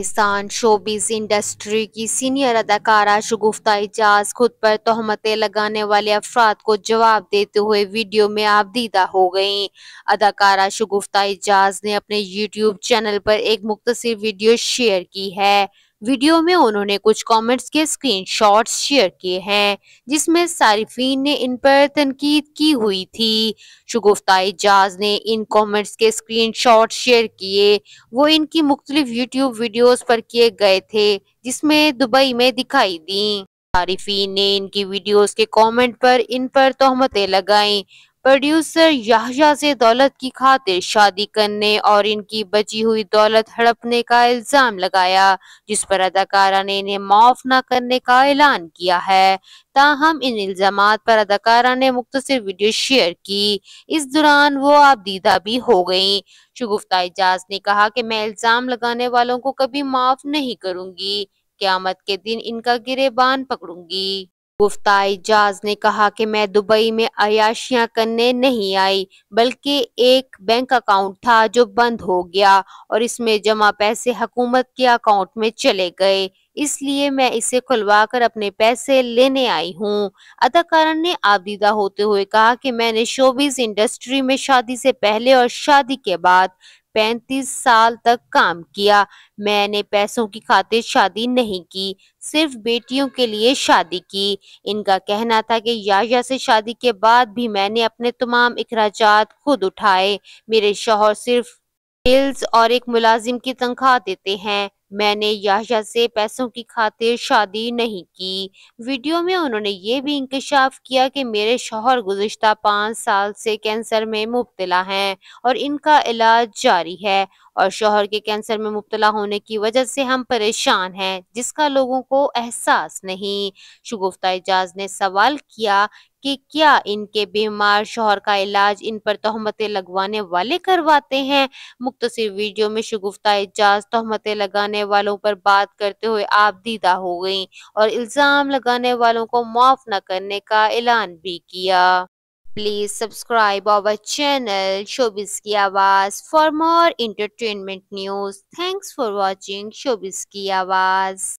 Pakistan showbiz industry की senior अदाकारा शगुफ्ता एजाज खुद पर तोहमतें लगाने वाले अफराद को जवाब देते हुए वीडियो में दीदा हो गईं अदाकारा शगुफ्ता एजाज ने अपने यूट्यूब चैनल पर एक मुख्तर वीडियो शेयर की है वीडियो में उन्होंने कुछ कमेंट्स के स्क्रीनशॉट्स शेयर किए हैं जिसमें सारिफिन ने इन पर तनकीद की हुई थी शगुफ्ता एजाज ने इन कमेंट्स के स्क्रीनशॉट्स शेयर किए वो इनकी मुख्तलिफ यूट्यूब वीडियोस पर किए गए थे जिसमें दुबई में दिखाई दी सारिफिन ने इनकी वीडियोस के कमेंट पर इन पर तोहमतें लगाई प्रोड्यूसर याहजा से दौलत की खातिर शादी करने और इनकी बची हुई दौलत हड़पने का इल्जाम लगाया जिस पर अदाकारा ने इन्हें माफ न करने का ऐलान किया है ताहम इन इल्जाम पर अदाकारा ने मुख्तर वीडियो शेयर की इस दौरान वो आप दीदा भी हो गई शगुफ्ता एजाज ने कहा कि मैं इल्जाम लगाने वालों को कभी माफ नहीं करूंगी क्यामत के दिन इनका गिरेबान पकड़ूंगी गुफ्ता एजाज ने कहा कि मैं दुबई में अयाशियां करने नहीं आई बल्कि एक बैंक अकाउंट था जो बंद हो गया और इसमें जमा पैसे हकूमत के अकाउंट में चले गए इसलिए मैं इसे खुलवा कर अपने पैसे लेने आई हूँ अदाकारा ने आबदीदा होते हुए कहा कि मैंने शोबीज इंडस्ट्री में शादी से पहले और शादी के बाद पैंतीस साल तक काम किया मैंने पैसों की खातिर शादी नहीं की सिर्फ बेटियों के लिए शादी की इनका कहना था कि याया से शादी के बाद भी मैंने अपने तमाम अखराज खुद उठाए मेरे शोहर सिर्फ हिल्स और एक मुलाजिम की तनख्वाह देते हैं मैंने याशा से पैसों की खातिर शादी नहीं की वीडियो में उन्होंने ये भी इंकशाफ किया कि मेरे शोहर गुज्त पाँच साल से कैंसर में मुबतला हैं और इनका इलाज जारी है और शोहर के कैंसर में मुबतला होने की वजह से हम परेशान हैं जिसका लोगों को एहसास नहीं शगुफ्ता एजाज ने सवाल किया कि क्या इनके बीमार शोहर का इलाज इन पर तोहमतें लगवाने वाले करवाते हैं मुख्तर वीडियो में शगुफ्ता एजाज तहमतें लगाने वालों पर बात करते हुए आप दीदा हो गई और इल्ज़ाम लगाने वालों को माफ़ न करने का ऐलान भी किया please subscribe our channel showbiz की आवाज़ for more entertainment news thanks for watching showbiz की आवाज़